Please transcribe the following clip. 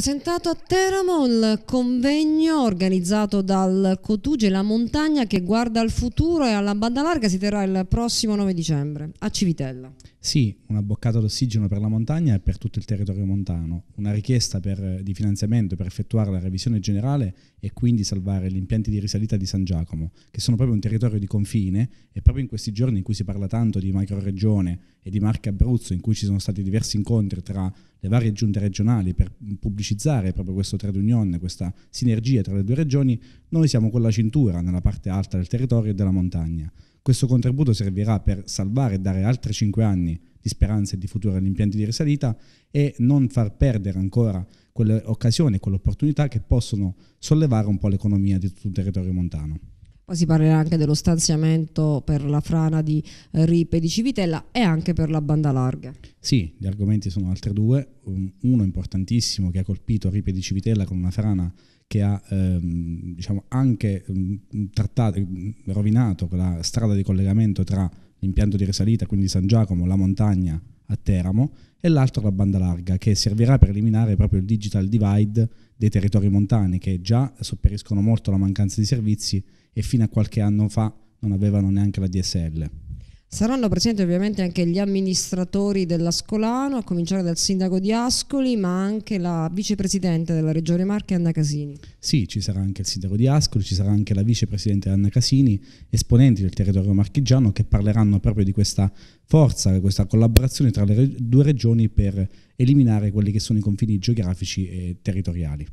presentato a Teramo il convegno organizzato dal Cotuge La Montagna che guarda al futuro e alla banda larga si terrà il prossimo 9 dicembre a Civitella. Sì, una boccata d'ossigeno per la montagna e per tutto il territorio montano, una richiesta per, di finanziamento per effettuare la revisione generale e quindi salvare gli impianti di risalita di San Giacomo, che sono proprio un territorio di confine e proprio in questi giorni in cui si parla tanto di regione e di marca Abruzzo, in cui ci sono stati diversi incontri tra le varie giunte regionali per pubblicizzare proprio questo trade union, questa sinergia tra le due regioni, noi siamo con la cintura nella parte alta del territorio e della montagna. Questo contributo servirà per salvare e dare altri cinque anni di speranza e di futuro agli impianti di risalita e non far perdere ancora quelle occasioni, e quelle opportunità che possono sollevare un po' l'economia di tutto il territorio montano. Poi si parlerà anche dello stanziamento per la frana di eh, Ripe di Civitella e anche per la banda larga. Sì, gli argomenti sono altri due. Um, uno importantissimo che ha colpito Ripe di Civitella con una frana che ha ehm, diciamo anche um, trattato, um, rovinato la strada di collegamento tra l'impianto di risalita, quindi San Giacomo, la montagna a Teramo e l'altro la banda larga che servirà per eliminare proprio il digital divide dei territori montani che già sopperiscono molto la mancanza di servizi e fino a qualche anno fa non avevano neanche la DSL. Saranno presenti ovviamente anche gli amministratori dell'Ascolano, a cominciare dal sindaco di Ascoli, ma anche la vicepresidente della Regione Marche, Anna Casini. Sì, ci sarà anche il sindaco di Ascoli, ci sarà anche la vicepresidente Anna Casini, esponenti del territorio marchigiano che parleranno proprio di questa forza, di questa collaborazione tra le due regioni per eliminare quelli che sono i confini geografici e territoriali.